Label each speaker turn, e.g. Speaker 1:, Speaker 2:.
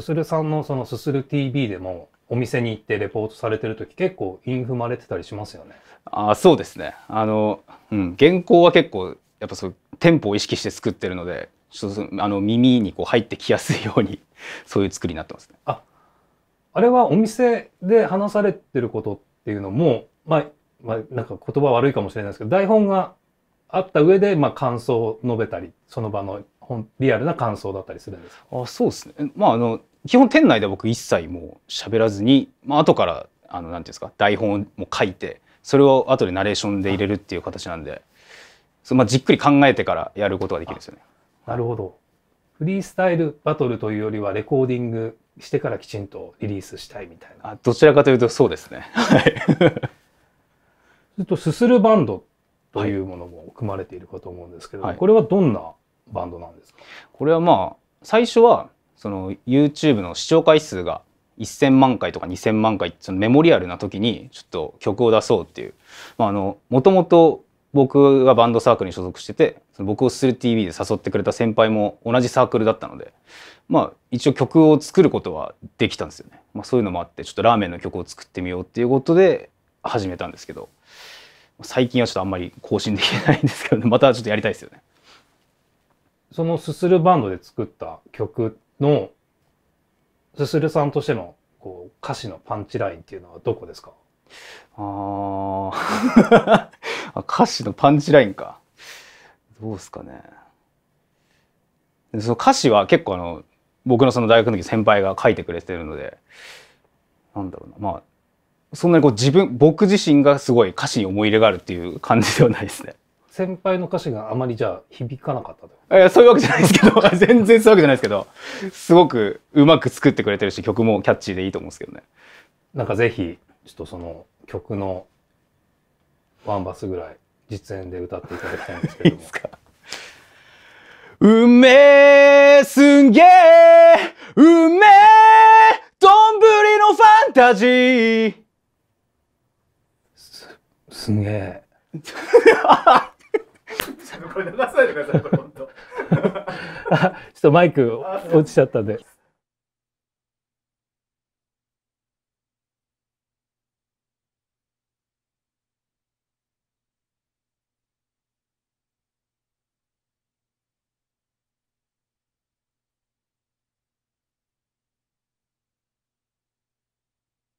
Speaker 1: すするさんのそのすする TV でもお店に行ってレポートされてる時結構イン踏まれてたりしますよね。
Speaker 2: あそうですねあの、うん、原稿は結構やっぱそうテンポを意識して作ってるのでちょっとあの耳にこう入ってきやすいように そういう作りになってますね。あ
Speaker 1: あれはお店で話されてることっていうのも、まあまあ、なんか言葉悪いかもしれないですけど台本があった上でまあ感想を述べたりその場のリアルな感想だったりするんです
Speaker 2: あそうですね、まあ、あの基本店内で僕一切もう喋らずに、まあ後からあのなんていうんですか台本も書いてそれを後でナレーションで入れるっていう形なんで、そまあ、じっくり考えてからやることができるんですよね。
Speaker 1: なるほどフリースタイルバトルというよりはレコーディングしてからきちんとリリースしたいみたいな。あどちらかというとそうですね。はい。そ っとすするバンドというものも組まれているかと思うんですけど、はい、これはどんな
Speaker 2: バンドなんですかこれはまあ最初はその YouTube の視聴回数が1,000万回とか2,000万回そのメモリアルな時にちょっと曲を出そうっていう、まあ、あのもともと僕がバンドサークルに所属しててその僕をする TV で誘ってくれた先輩も同じサークルだったので、まあ、一応曲を作ることはできたんですよね、まあ、そういうのもあってちょっとラーメンの曲を作ってみようっていうことで始めたんですけど最近はちょっとあんまり更新できないんですけど、ね、またちょっとやりたいですよね。
Speaker 1: そのすするバンドで作った曲の、すするさんとしてのこう歌詞のパンチラインっていうのはどこですか
Speaker 2: ああ、歌詞のパンチラインか。どうですかね。その歌詞は結構あの、僕のその大学の時先輩が書いてくれてるので、なんだろうな。まあ、そんなにこう自分、僕自身がすごい歌詞に思い入れがあるっていう感じではないですね。
Speaker 1: 先輩の歌詞があまりじゃあ響かなかっ
Speaker 2: たいやそういうわけじゃないですけど 全然そういうわけじゃないですけどすごくうまく作ってくれてるし曲もキャッチーでいいと思うんですけどねなんかぜひちょっとその曲の
Speaker 1: ワンバスぐらい実演で歌っていただきたいんですけども
Speaker 2: いいうめえすんげえうめえどんぶりのファンタジーすすげえ これ流さないでください、本当。ちょっとマイク落ちち
Speaker 1: ゃったんで。